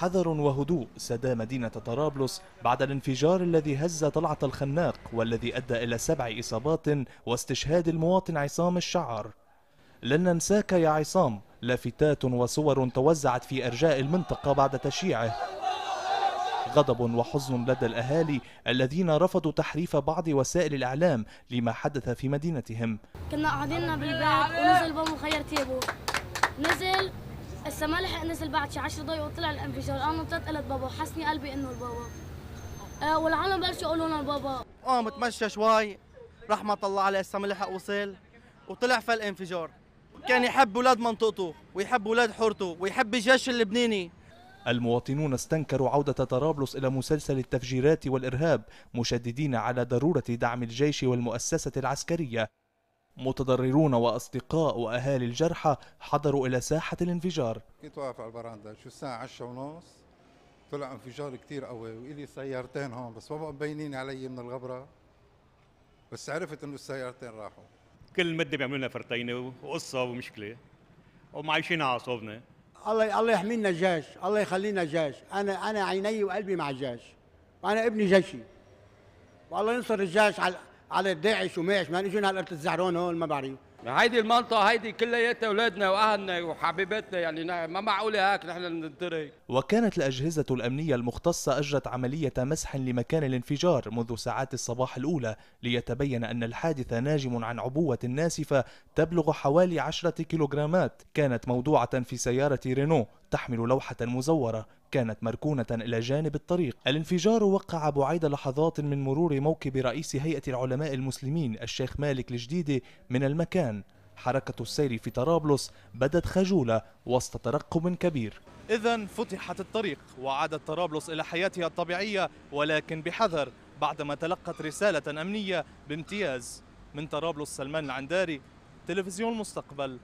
حذر وهدوء سدا مدينة طرابلس بعد الانفجار الذي هز طلعة الخناق والذي أدى إلى سبع إصابات واستشهاد المواطن عصام الشعر لن ننساك يا عصام لافتات وصور توزعت في أرجاء المنطقة بعد تشييعه غضب وحزن لدى الأهالي الذين رفضوا تحريف بعض وسائل الإعلام لما حدث في مدينتهم كنا قاعدين بالباب ونزل بابو خير تيبو نزل هسه ما لحق نزل بعد شي 10 دقايق وطلع الانفجار انا نطيت قلت بابا وحسني قلبي انه البابا أه والعالم بلشوا يقولوا لنا البابا قام تمشى شوي رحمة الله عليه هسه ما لحق وصل وطلع فالانفجار كان يحب اولاد منطقته ويحب اولاد حورته ويحب الجيش اللبناني المواطنون استنكروا عودة طرابلس إلى مسلسل التفجيرات والإرهاب مشددين على ضرورة دعم الجيش والمؤسسة العسكرية متضررون وأصدقاء وأهالي الجرحى حضروا إلى ساحة الانفجار كنت واقف على البراندا شو الساعة 10 ونص طلع انفجار كثير قوي وإلي سيارتين هون بس ما بقوا مبينين علي من الغبرة بس عرفت إنه السيارتين راحوا كل مدة بيعملوا لنا فرتينة وقصة ومشكلة ومعيشين على أعصابنا الله الله يحمي لنا الجيش الله يخلينا الجيش انا انا عيني وقلبي مع الجيش وانا ابني جيشي والله ينصر الجيش على على داعش وماعش ما يجونا على ارض الزعرون هون ما بعرف هيدي المنطقة هيدي كلياتها أولادنا وأهلنا وحبيباتنا يعني ما معقولة هيك نحن ننترك وكانت الأجهزة الأمنية المختصة أجرت عملية مسح لمكان الانفجار منذ ساعات الصباح الأولى ليتبين أن الحادث ناجم عن عبوة ناسفة تبلغ حوالي 10 كيلوغرامات كانت موضوعة في سيارة رينو تحمل لوحة مزورة كانت مركونة إلى جانب الطريق الانفجار وقع بعيد لحظات من مرور موكب رئيس هيئة العلماء المسلمين الشيخ مالك الجديد من المكان حركة السير في طرابلس بدت خجولة وسط ترقب كبير إذا فتحت الطريق وعادت طرابلس إلى حياتها الطبيعية ولكن بحذر بعدما تلقت رسالة أمنية بامتياز من طرابلس سلمان العنداري تلفزيون المستقبل